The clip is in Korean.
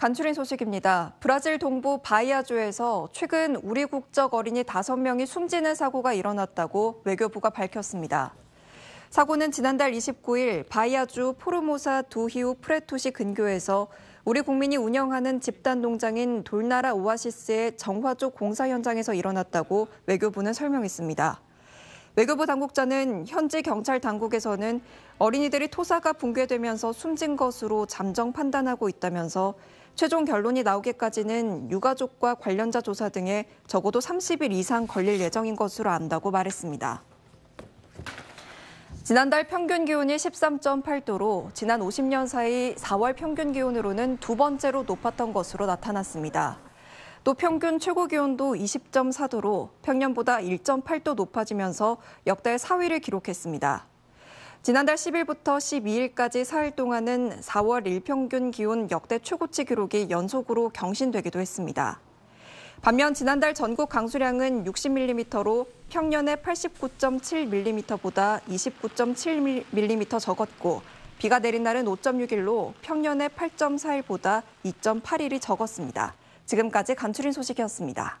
간추린 소식입니다. 브라질 동부 바이아주에서 최근 우리 국적 어린이 5명이 숨지는 사고가 일어났다고 외교부가 밝혔습니다. 사고는 지난달 29일 바이아주 포르모사 두히우 프레토시 근교에서 우리 국민이 운영하는 집단 농장인 돌나라 오아시스의 정화조 공사 현장에서 일어났다고 외교부는 설명했습니다. 외교부 당국자는 현지 경찰 당국에서는 어린이들이 토사가 붕괴되면서 숨진 것으로 잠정 판단하고 있다면서 최종 결론이 나오기까지는 유가족과 관련자 조사 등에 적어도 30일 이상 걸릴 예정인 것으로 안다고 말했습니다. 지난달 평균 기온이 13.8도로 지난 50년 사이 4월 평균 기온으로는 두 번째로 높았던 것으로 나타났습니다. 또 평균 최고 기온도 20.4도로 평년보다 1.8도 높아지면서 역대 4위를 기록했습니다. 지난달 10일부터 12일까지 4일 동안은 4월 일평균 기온 역대 최고치 기록이 연속으로 경신되기도 했습니다. 반면 지난달 전국 강수량은 60mm로 평년의 89.7mm보다 29.7mm 적었고 비가 내린 날은 5.6일로 평년의 8.4일보다 2.8일이 적었습니다. 지금까지 간추린 소식이었습니다.